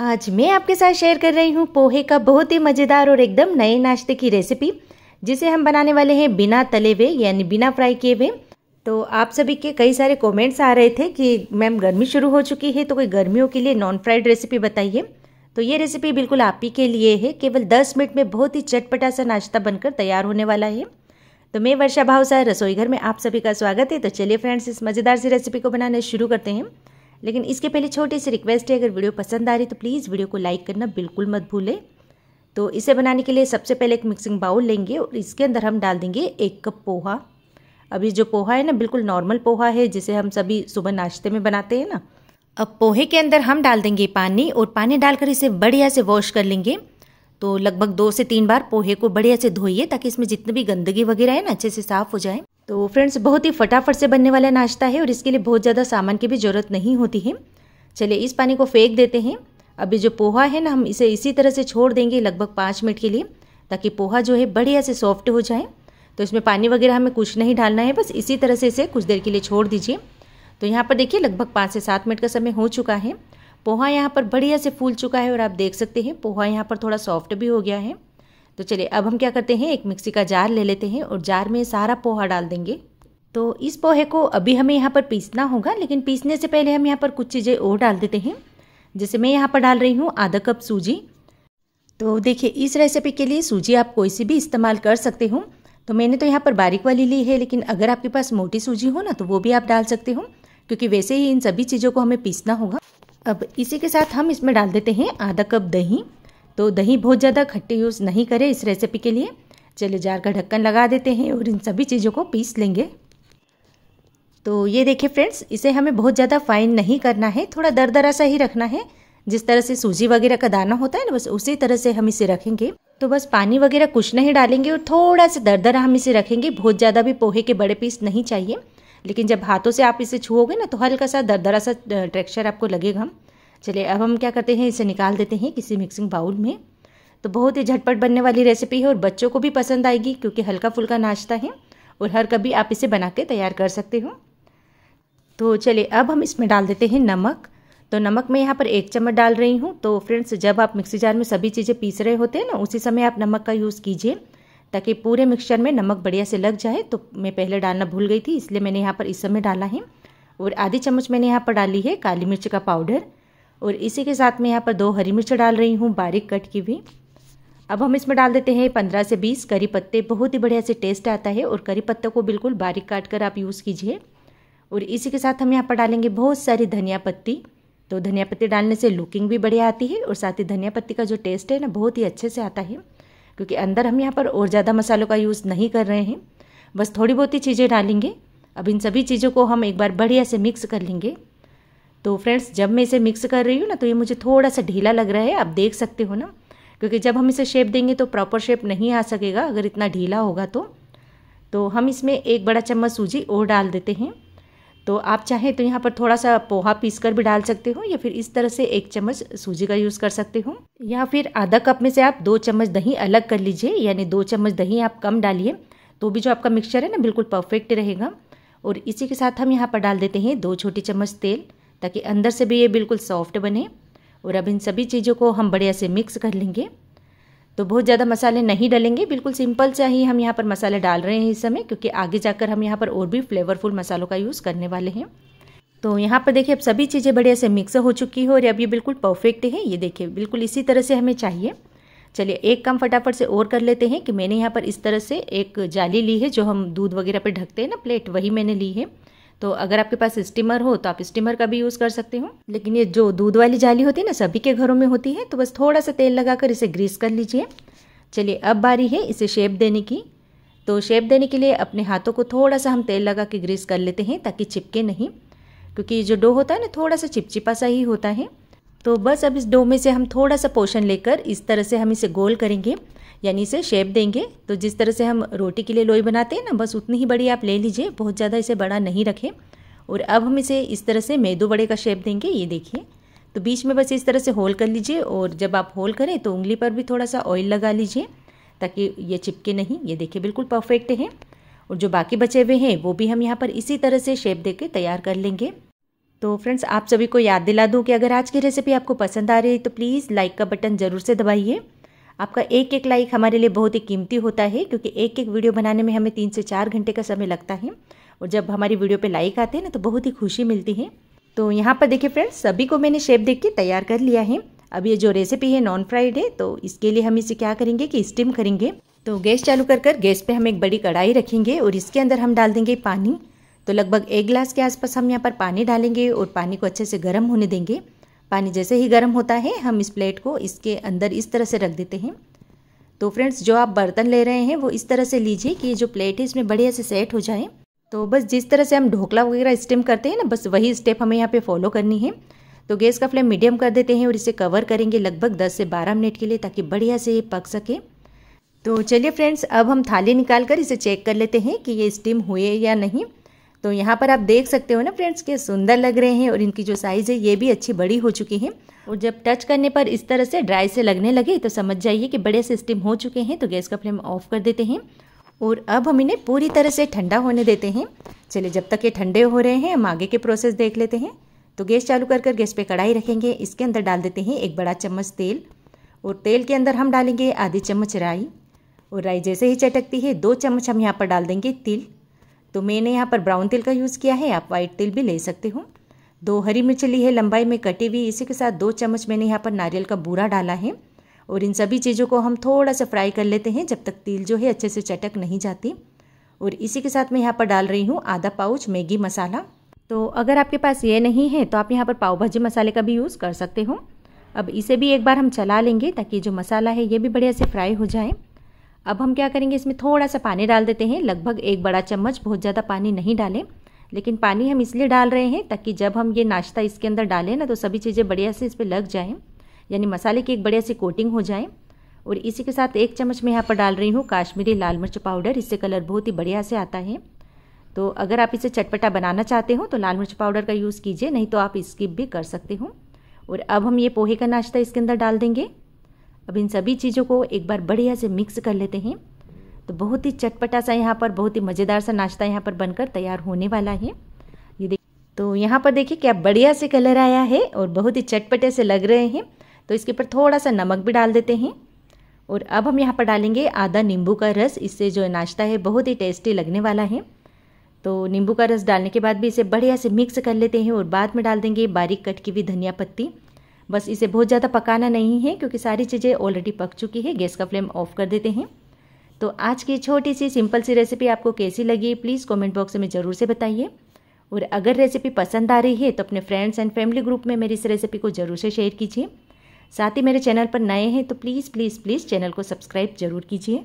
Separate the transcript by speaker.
Speaker 1: आज मैं आपके साथ शेयर कर रही हूँ पोहे का बहुत ही मज़ेदार और एकदम नए नाश्ते की रेसिपी जिसे हम बनाने वाले हैं बिना तले हुए यानी बिना फ्राई किए हुए तो आप सभी के कई सारे कमेंट्स आ रहे थे कि मैम गर्मी शुरू हो चुकी है तो कोई गर्मियों के लिए नॉन फ्राइड रेसिपी बताइए तो ये रेसिपी बिल्कुल आप ही के लिए है केवल 10 मिनट में बहुत ही चटपटा सा नाश्ता बनकर तैयार होने वाला है तो मैं वर्षा भावसार रसोई घर में आप सभी का स्वागत है तो चलिए फ्रेंड्स इस मज़ेदार सी रेसिपी को बनाना शुरू करते हैं लेकिन इसके पहले छोटी सी रिक्वेस्ट है अगर वीडियो पसंद आ रही तो प्लीज़ वीडियो को लाइक करना बिल्कुल मत भूलें तो इसे बनाने के लिए सबसे पहले एक मिक्सिंग बाउल लेंगे और इसके अंदर हम डाल देंगे एक कप पोहा अभी जो पोहा है ना बिल्कुल नॉर्मल पोहा है जिसे हम सभी सुबह नाश्ते में बनाते हैं ना अब पोहे के अंदर हम डाल देंगे पानी और पानी डालकर इसे बढ़िया से वॉश कर लेंगे तो लगभग दो से तीन बार पोहे को बढ़िया से धोइए ताकि इसमें जितनी भी गंदगी वगैरह है ना अच्छे से साफ़ हो जाए तो फ्रेंड्स बहुत ही फटाफट से बनने वाला नाश्ता है और इसके लिए बहुत ज़्यादा सामान की भी ज़रूरत नहीं होती है चलिए इस पानी को फेंक देते हैं अभी जो पोहा है ना हम इसे इसी तरह से छोड़ देंगे लगभग पाँच मिनट के लिए ताकि पोहा जो है बढ़िया से सॉफ्ट हो जाए तो इसमें पानी वगैरह हमें कुछ नहीं डालना है बस इसी तरह से इसे कुछ देर के लिए छोड़ दीजिए तो यहाँ पर देखिए लगभग पाँच से सात मिनट का समय हो चुका है पोहा यहाँ पर बढ़िया से फूल चुका है और आप देख सकते हैं पोहा यहाँ पर थोड़ा सॉफ्ट भी हो गया है तो चलिए अब हम क्या करते हैं एक मिक्सी का जार ले लेते हैं और जार में सारा पोहा डाल देंगे तो इस पोहे को अभी हमें यहाँ पर पीसना होगा लेकिन पीसने से पहले हम यहाँ पर कुछ चीज़ें और डाल देते हैं जैसे मैं यहाँ पर डाल रही हूँ आधा कप सूजी तो देखिए इस रेसिपी के लिए सूजी आप कोई सी भी इस्तेमाल कर सकते हो तो मैंने तो यहाँ पर बारीक वाली ली है लेकिन अगर आपके पास मोटी सूजी हो ना तो वो भी आप डाल सकते हो क्योंकि वैसे ही इन सभी चीज़ों को हमें पीसना होगा अब इसी के साथ हम इसमें डाल देते हैं आधा कप दही तो दही बहुत ज़्यादा खट्टे यूज़ नहीं करें इस रेसिपी के लिए चलिए जार का ढक्कन लगा देते हैं और इन सभी चीज़ों को पीस लेंगे तो ये देखिए फ्रेंड्स इसे हमें बहुत ज़्यादा फाइन नहीं करना है थोड़ा दरदरा सा ही रखना है जिस तरह से सूजी वगैरह का दाना होता है ना बस उसी तरह से हम इसे रखेंगे तो बस पानी वगैरह कुछ नहीं डालेंगे और थोड़ा सा दरदरा हम इसे रखेंगे बहुत ज़्यादा भी पोहे के बड़े पीस नहीं चाहिए लेकिन जब हाथों से आप इसे छुओगे ना तो हल्का सा दरदरा सा ट्रेक्चर आपको लगेगा चलिए अब हम क्या करते हैं इसे निकाल देते हैं किसी मिक्सिंग बाउल में तो बहुत ही झटपट बनने वाली रेसिपी है और बच्चों को भी पसंद आएगी क्योंकि हल्का फुल्का नाश्ता है और हर कभी आप इसे बना के तैयार कर सकते हो तो चलिए अब हम इसमें डाल देते हैं नमक तो नमक मैं यहाँ पर एक चम्मच डाल रही हूँ तो फ्रेंड्स जब आप मिक्सी जार में सभी चीज़ें पीस रहे होते हैं ना उसी समय आप नमक का यूज़ कीजिए ताकि पूरे मिक्सचर में नमक बढ़िया से लग जाए तो मैं पहले डालना भूल गई थी इसलिए मैंने यहाँ पर इस समय डाला है और आधी चम्मच मैंने यहाँ पर डाली है काली मिर्च का पाउडर और इसी के साथ मैं यहाँ पर दो हरी मिर्च डाल रही हूँ बारीक कट की भी अब हम इसमें डाल देते हैं पंद्रह से बीस करी पत्ते बहुत ही बढ़िया से टेस्ट आता है और करी पत्ते को बिल्कुल बारीक काट कर आप यूज़ कीजिए और इसी के साथ हम यहाँ पर डालेंगे बहुत सारी धनिया पत्ती तो धनिया पत्ती डालने से लुकिंग भी बढ़िया आती है और साथ ही धनिया पत्ती का जो टेस्ट है ना बहुत ही अच्छे से आता है क्योंकि अंदर हम यहाँ पर और ज़्यादा मसालों का यूज़ नहीं कर रहे हैं बस थोड़ी बहुत ही चीज़ें डालेंगे अब इन सभी चीज़ों को हम एक बार बढ़िया से मिक्स कर लेंगे तो फ्रेंड्स जब मैं इसे मिक्स कर रही हूँ ना तो ये मुझे थोड़ा सा ढीला लग रहा है आप देख सकते हो ना क्योंकि जब हम इसे शेप देंगे तो प्रॉपर शेप नहीं आ सकेगा अगर इतना ढीला होगा तो तो हम इसमें एक बड़ा चम्मच सूजी और डाल देते हैं तो आप चाहें तो यहाँ पर थोड़ा सा पोहा पीस कर भी डाल सकते हो या फिर इस तरह से एक चम्मच सूजी का यूज़ कर सकते हो या फिर आधा कप में से आप दो चम्मच दही अलग कर लीजिए यानी दो चम्मच दही आप कम डालिए तो भी जो आपका मिक्सचर है ना बिल्कुल परफेक्ट रहेगा और इसी के साथ हम यहाँ पर डाल देते हैं दो छोटी चम्मच तेल ताकि अंदर से भी ये बिल्कुल सॉफ्ट बने और अब इन सभी चीज़ों को हम बढ़िया से मिक्स कर लेंगे तो बहुत ज़्यादा मसाले नहीं डालेंगे बिल्कुल सिंपल सा ही हम यहाँ पर मसाले डाल रहे हैं इस समय क्योंकि आगे जाकर हम यहाँ पर और भी फ्लेवरफुल मसालों का यूज़ करने वाले हैं तो यहाँ पर देखिए अब सभी चीज़ें बढ़िया से मिक्स हो चुकी है और अब ये बिल्कुल परफेक्ट है ये देखिए बिल्कुल इसी तरह से हमें चाहिए चलिए एक काम फटाफट से और कर लेते हैं कि मैंने यहाँ पर इस तरह से एक जाली ली है जो हम दूध वगैरह पर ढकते हैं ना प्लेट वही मैंने ली है तो अगर आपके पास स्टीमर हो तो आप स्टीमर का भी यूज़ कर सकते हो लेकिन ये जो दूध वाली जाली होती है ना सभी के घरों में होती है तो बस थोड़ा सा तेल लगाकर इसे ग्रीस कर लीजिए चलिए अब बारी है इसे शेप देने की तो शेप देने के लिए अपने हाथों को थोड़ा सा हम तेल लगा के ग्रीस कर लेते हैं ताकि चिपके नहीं क्योंकि जो डो होता है ना थोड़ा सा चिपचिपा सा ही होता है तो बस अब इस डो में से हम थोड़ा सा पोर्शन लेकर इस तरह से हम इसे गोल करेंगे यानी इसे शेप देंगे तो जिस तरह से हम रोटी के लिए लोई बनाते हैं ना बस उतनी ही बड़ी आप ले लीजिए बहुत ज़्यादा इसे बड़ा नहीं रखें और अब हम इसे इस तरह से मेदू बड़े का शेप देंगे ये देखिए तो बीच में बस इस तरह से होल कर लीजिए और जब आप होल करें तो उंगली पर भी थोड़ा सा ऑयल लगा लीजिए ताकि ये चिपके नहीं ये देखिए बिल्कुल परफेक्ट है और जो बाकी बचे हुए हैं वो भी हम यहाँ पर इसी तरह से शेप दे तैयार कर लेंगे तो फ्रेंड्स आप सभी को याद दिला दूँ कि अगर आज की रेसिपी आपको पसंद आ रही है तो प्लीज़ लाइक का बटन ज़रूर से दबाइए आपका एक एक लाइक हमारे लिए बहुत ही कीमती होता है क्योंकि एक एक वीडियो बनाने में हमें तीन से चार घंटे का समय लगता है और जब हमारी वीडियो पर लाइक आते हैं ना तो बहुत ही खुशी मिलती है तो यहाँ पर देखिए फ्रेंड्स सभी को मैंने शेप देख के तैयार कर लिया है अब ये जो रेसिपी है नॉन फ्राइड है तो इसके लिए हम इसे क्या करेंगे कि स्टीम करेंगे तो गैस चालू कर कर गैस पे हम एक बड़ी कढ़ाई रखेंगे और इसके अंदर हम डाल देंगे पानी तो लगभग एक गिलास के आसपास हम यहाँ पर पानी डालेंगे और पानी को अच्छे से गर्म होने देंगे पानी जैसे ही गर्म होता है हम इस प्लेट को इसके अंदर इस तरह से रख देते हैं तो फ्रेंड्स जो आप बर्तन ले रहे हैं वो इस तरह से लीजिए कि जो प्लेट है इसमें बढ़िया से सेट हो जाए तो बस जिस तरह से हम ढोकला वगैरह स्टेम करते हैं ना बस वही स्टेप हमें यहाँ पे फॉलो करनी है तो गैस का फ्लेम मीडियम कर देते हैं और इसे कवर करेंगे लगभग 10 से 12 मिनट के लिए ताकि बढ़िया से ये पक सके तो चलिए फ्रेंड्स अब हम थाली निकाल कर इसे चेक कर लेते हैं कि ये स्टीम हुए या नहीं तो यहाँ पर आप देख सकते हो ना फ्रेंड्स के सुंदर लग रहे हैं और इनकी जो साइज़ है ये भी अच्छी बड़ी हो चुकी है और जब टच करने पर इस तरह से ड्राई से लगने लगे तो समझ जाइए कि बड़े से स्टीम हो चुके हैं तो गैस का फ्लेम ऑफ कर देते हैं और अब हम इन्हें पूरी तरह से ठंडा होने देते हैं चलिए जब तक ये ठंडे हो रहे हैं हम आगे के प्रोसेस देख लेते हैं तो गैस चालू कर कर गैस पे कढ़ाई रखेंगे इसके अंदर डाल देते हैं एक बड़ा चम्मच तेल और तेल के अंदर हम डालेंगे आधी चम्मच राई और राई जैसे ही चटकती है दो चम्मच हम यहाँ पर डाल देंगे तिल तो मैंने यहाँ पर ब्राउन तिल का यूज़ किया है आप वाइट तिल भी ले सकते हो दो हरी मिर्च ली है लंबाई में कटी हुई इसी के साथ दो चम्मच मैंने यहाँ पर नारियल का बूरा डाला है और इन सभी चीज़ों को हम थोड़ा सा फ्राई कर लेते हैं जब तक तिल जो है अच्छे से चटक नहीं जाती और इसी के साथ मैं यहाँ पर डाल रही हूँ आधा पाउच मैगी मसाला तो अगर आपके पास ये नहीं है तो आप यहाँ पर पाव भाजी मसाले का भी यूज़ कर सकते हो अब इसे भी एक बार हम चला लेंगे ताकि जो मसाला है ये भी बढ़िया से फ्राई हो जाए अब हम क्या करेंगे इसमें थोड़ा सा पानी डाल देते हैं लगभग एक बड़ा चम्मच बहुत ज़्यादा पानी नहीं डालें लेकिन पानी हम इसलिए डाल रहे हैं ताकि जब हम ये नाश्ता इसके अंदर डालें ना तो सभी चीज़ें बढ़िया से इस पर लग जाएँ यानी मसाले की एक बढ़िया सी कोटिंग हो जाए और इसी के साथ एक चम्मच मैं यहाँ पर डाल रही हूँ काश्मीरी लाल मिर्च पाउडर इससे कलर बहुत ही बढ़िया से आता है तो अगर आप इसे चटपटा बनाना चाहते हो तो लाल मिर्च पाउडर का यूज़ कीजिए नहीं तो आप स्किप भी कर सकते हो और अब हम ये पोहे का नाश्ता इसके अंदर डाल देंगे अब इन सभी चीज़ों को एक बार बढ़िया से मिक्स कर लेते हैं तो बहुत ही चटपटा सा यहाँ पर बहुत ही मज़ेदार सा नाश्ता यहाँ पर बनकर तैयार होने वाला है ये देख तो यहाँ पर देखिए क्या बढ़िया से कलर आया है और बहुत ही चटपटे से लग रहे हैं तो इसके ऊपर थोड़ा सा नमक भी डाल देते हैं और अब हम यहाँ पर डालेंगे आधा नींबू का रस इससे जो नाश्ता है बहुत ही टेस्टी लगने वाला है तो नींबू का रस डालने के बाद भी इसे बढ़िया से मिक्स कर लेते हैं और बाद में डाल देंगे बारीक कट की हुई धनिया पत्ती बस इसे बहुत ज़्यादा पकाना नहीं है क्योंकि सारी चीज़ें ऑलरेडी पक चुकी है गैस का फ्लेम ऑफ कर देते हैं तो आज की छोटी सी सिंपल सी रेसिपी आपको कैसी लगी प्लीज़ कमेंट बॉक्स में ज़रूर से बताइए और अगर रेसिपी पसंद आ रही है तो अपने फ्रेंड्स एंड फैमिली ग्रुप में मेरी इस रेसिपी को ज़रूर से शेयर कीजिए साथ ही मेरे चैनल पर नए हैं तो प्लीज़ प्लीज़ प्लीज़ चैनल को सब्सक्राइब जरूर कीजिए